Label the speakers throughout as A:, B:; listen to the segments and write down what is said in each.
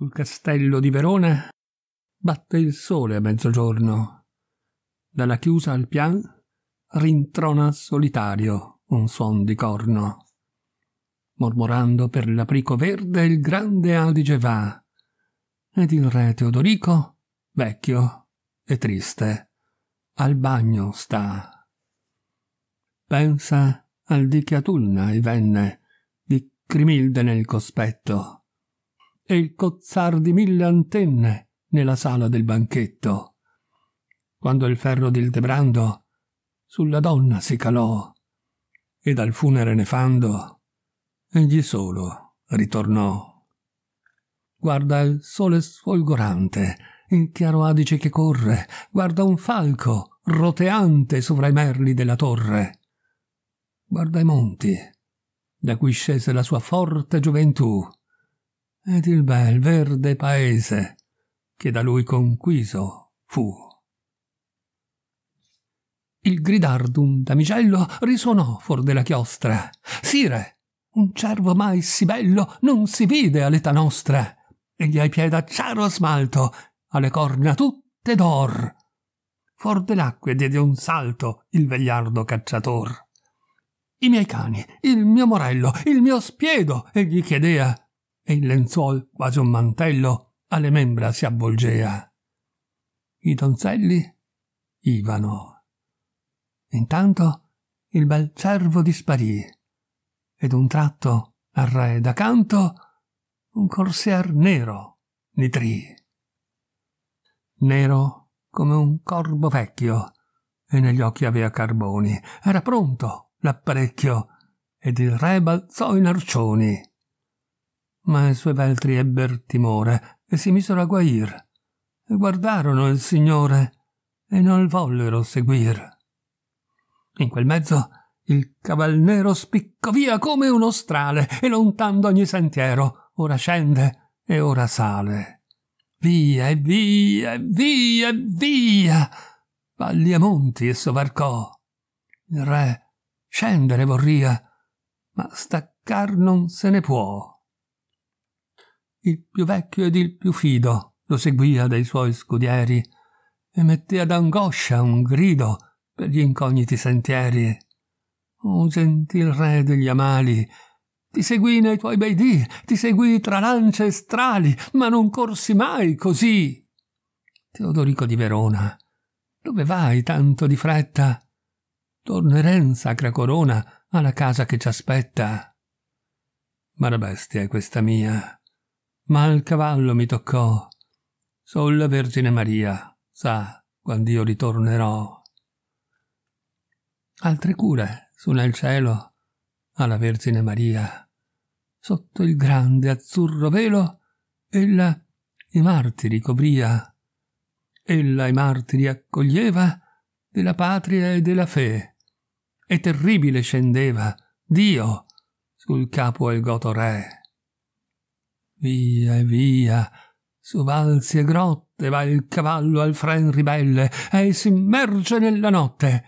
A: Sul castello di Verona batte il sole a mezzogiorno. Dalla chiusa al pian rintrona solitario un suon di corno. Mormorando per l'aprico verde il grande Adige va, ed il re Teodorico, vecchio e triste, al bagno sta. Pensa al di Chiatulna e venne, di Crimilde nel cospetto e il cozzar di mille antenne nella sala del banchetto. Quando il ferro di Ildebrando sulla donna si calò e dal funere nefando egli solo ritornò. Guarda il sole sfolgorante, il chiaro adice che corre, guarda un falco roteante sovra i merli della torre. Guarda i monti, da cui scese la sua forte gioventù, ed il bel verde paese che da lui conquiso fu. Il gridar d'un damigello risuonò fuor della chiostra. Sire, un cervo mai sì bello non si vide all'età nostra. Egli ha i piedi acciaro smalto, ha le corna tutte d'or. Fuor dell'acque diede un salto il vegliardo cacciator. I miei cani, il mio morello, il mio spiedo, egli chiedea, e il lenzuol, quasi un mantello, alle membra si avvolgea. I donzelli ivano. Intanto il bel servo disparì ed un tratto al re da canto un corsier nero nitrì. Nero come un corvo vecchio e negli occhi aveva carboni. Era pronto l'apparecchio ed il re balzò in arcioni ma i suoi veltri ebber timore e si misero a guair. E guardarono il Signore e non vollero seguir. In quel mezzo il caval nero spiccò via come uno strale e lontando ogni sentiero, ora scende e ora sale. Via e via e via e via! Valli e monti e sovarcò. Il re scendere vorria, ma staccar non se ne può il più vecchio ed il più fido, lo seguia dai suoi scudieri e mettea d'angoscia un grido per gli incogniti sentieri. O oh, gentil re degli amali, ti seguì nei tuoi bei dì, ti seguì tra lance e strali, ma non corsi mai così. Teodorico di Verona, dove vai tanto di fretta? Tornerà in sacra corona alla casa che ci aspetta. Ma la bestia è questa mia ma il cavallo mi toccò. Solla Vergine Maria, sa quando io ritornerò. Altre cure su nel cielo alla Vergine Maria, sotto il grande azzurro velo, ella i martiri copria. Ella i martiri accoglieva della patria e della fede e terribile scendeva Dio sul capo al goto re. Via e via, su valzi e grotte va il cavallo al fren ribelle, e si immerge nella notte,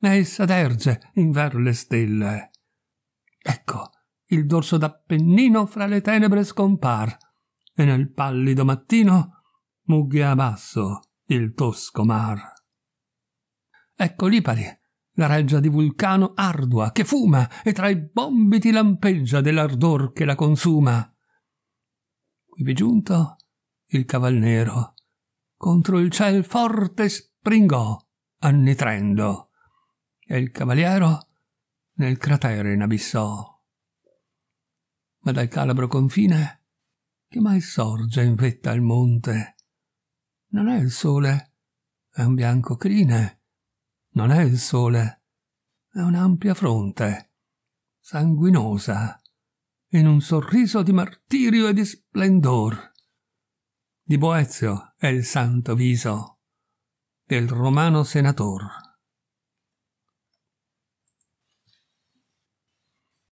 A: e s'aderge inver le stelle. Ecco, il dorso d'Appennino fra le tenebre scompar, e nel pallido mattino a basso il tosco mar. Ecco l'Ipari, la reggia di vulcano ardua che fuma e tra i bombiti lampeggia dell'ardor che la consuma ivi giunto il caval nero contro il ciel forte springò annitrendo e il cavaliero nel cratere inabissò ma dal calabro confine che mai sorge in vetta al monte non è il sole è un bianco crine non è il sole è un'ampia fronte sanguinosa in un sorriso di martirio e di splendor. Di Boezio è il santo viso del romano senator.